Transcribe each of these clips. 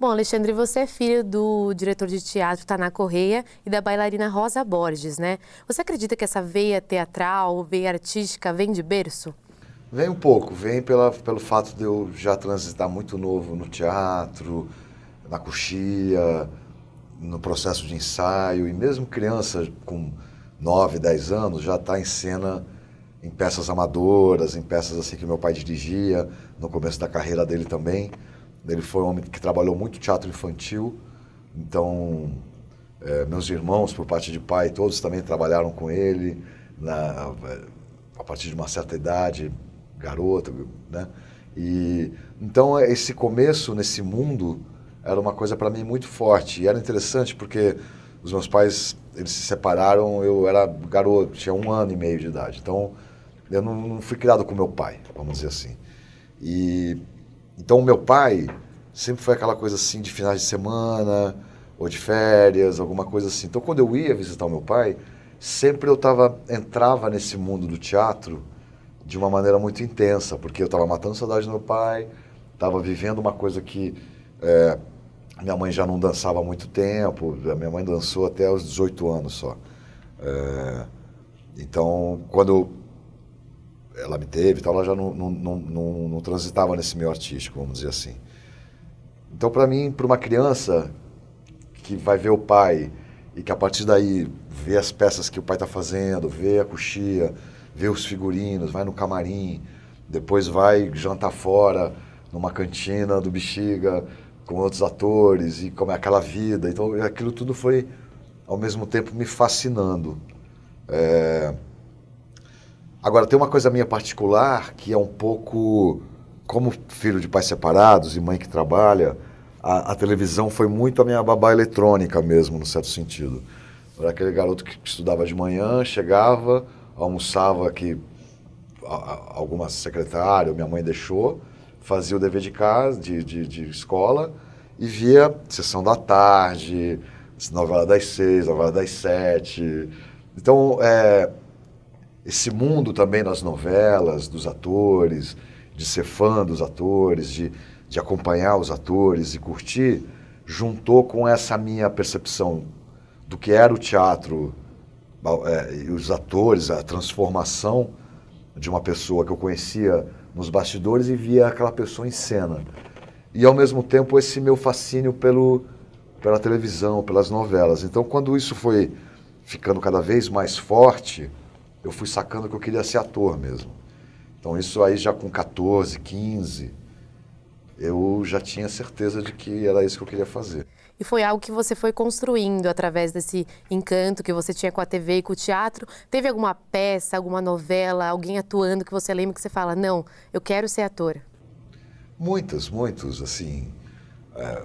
Bom, Alexandre, você é filho do diretor de teatro Taná Correia e da bailarina Rosa Borges, né? Você acredita que essa veia teatral, veia artística, vem de berço? Vem um pouco, vem pela, pelo fato de eu já transitar muito novo no teatro, na coxia, no processo de ensaio, e mesmo criança com 9, 10 anos já está em cena em peças amadoras, em peças assim que meu pai dirigia, no começo da carreira dele também. Ele foi um homem que trabalhou muito teatro infantil, então é, meus irmãos, por parte de pai, todos também trabalharam com ele na, a partir de uma certa idade, garoto, né? E então esse começo nesse mundo era uma coisa para mim muito forte e era interessante porque os meus pais eles se separaram, eu era garoto, tinha um ano e meio de idade, então eu não, não fui criado com meu pai, vamos dizer assim. E então, o meu pai sempre foi aquela coisa assim de finais de semana ou de férias, alguma coisa assim. Então, quando eu ia visitar o meu pai, sempre eu tava, entrava nesse mundo do teatro de uma maneira muito intensa, porque eu estava matando saudade do meu pai, estava vivendo uma coisa que é, minha mãe já não dançava há muito tempo, a minha mãe dançou até os 18 anos só. É, então, quando ela me teve então tal, ela já não, não, não, não, não transitava nesse meio artístico, vamos dizer assim. Então, para mim, para uma criança que vai ver o pai e que a partir daí vê as peças que o pai está fazendo, vê a coxia, vê os figurinos, vai no camarim, depois vai jantar fora numa cantina do Bexiga com outros atores e como é aquela vida. Então, aquilo tudo foi, ao mesmo tempo, me fascinando. É... Agora, tem uma coisa minha particular que é um pouco. Como filho de pais separados e mãe que trabalha, a, a televisão foi muito a minha babá eletrônica mesmo, no certo sentido. Era aquele garoto que estudava de manhã, chegava, almoçava que alguma secretária, minha mãe deixou, fazia o dever de casa, de, de, de escola, e via sessão da tarde, novela das seis, novela das sete. Então, é, esse mundo também das novelas, dos atores, de ser fã dos atores, de, de acompanhar os atores e curtir, juntou com essa minha percepção do que era o teatro, é, os atores, a transformação de uma pessoa que eu conhecia nos bastidores e via aquela pessoa em cena. E ao mesmo tempo esse meu fascínio pelo, pela televisão, pelas novelas. Então quando isso foi ficando cada vez mais forte, eu fui sacando que eu queria ser ator mesmo. Então, isso aí já com 14, 15, eu já tinha certeza de que era isso que eu queria fazer. E foi algo que você foi construindo através desse encanto que você tinha com a TV e com o teatro. Teve alguma peça, alguma novela, alguém atuando que você lembra que você fala, não, eu quero ser ator? Muitas, muitos, assim. É...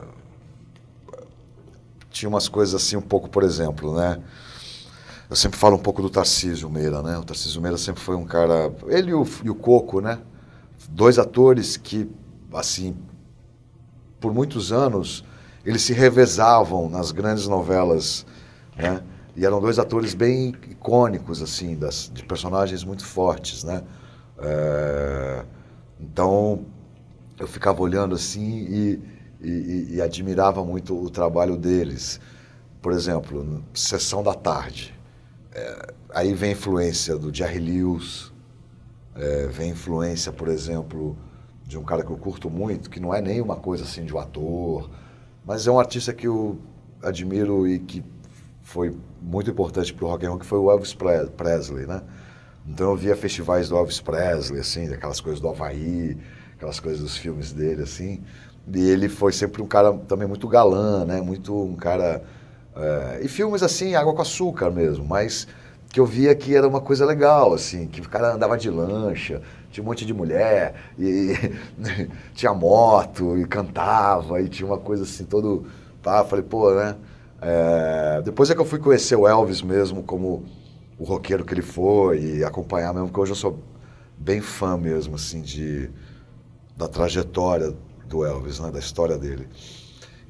Tinha umas coisas assim um pouco, por exemplo, né? Eu sempre falo um pouco do Tarcísio Meira, né? O Tarcísio Meira sempre foi um cara. Ele e o, e o Coco, né? Dois atores que, assim, por muitos anos, eles se revezavam nas grandes novelas, né? E eram dois atores bem icônicos, assim, das, de personagens muito fortes, né? É, então, eu ficava olhando assim e, e, e, admirava muito o trabalho deles. Por exemplo, Sessão da Tarde. É, aí vem influência do Jerry Lewis, é, vem influência, por exemplo, de um cara que eu curto muito, que não é nem uma coisa assim de um ator, mas é um artista que eu admiro e que foi muito importante para o rock and roll, que foi o Elvis Presley, né? Então eu via festivais do Elvis Presley, assim, aquelas coisas do Havaí, aquelas coisas dos filmes dele, assim. E ele foi sempre um cara também muito galã, né? Muito um cara é, e filmes assim, água com açúcar mesmo, mas que eu via que era uma coisa legal, assim, que o cara andava de lancha, tinha um monte de mulher, e tinha moto, e cantava, e tinha uma coisa assim, todo. Tá, falei, pô, né? É, depois é que eu fui conhecer o Elvis mesmo, como o roqueiro que ele foi, e acompanhar mesmo, porque hoje eu sou bem fã mesmo, assim, de, da trajetória do Elvis, né? Da história dele.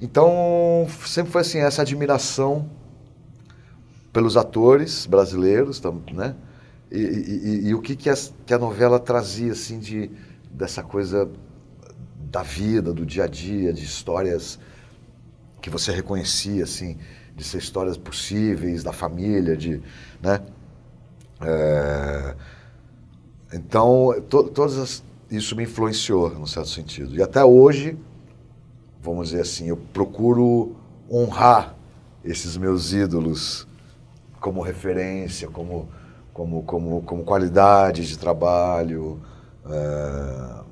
Então, sempre foi assim, essa admiração pelos atores brasileiros, né? E, e, e o que, que a, que, a, novela trazia, assim, de, dessa coisa da vida, do dia a dia, de histórias que você reconhecia, assim, de ser histórias possíveis, da família, de, né? É... Então, to, todas as... isso me influenciou, num certo sentido. E até hoje, vamos dizer assim, eu procuro honrar esses meus ídolos como referência, como, como, como, como qualidade de trabalho. É,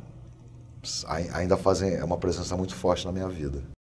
ainda fazem é uma presença muito forte na minha vida.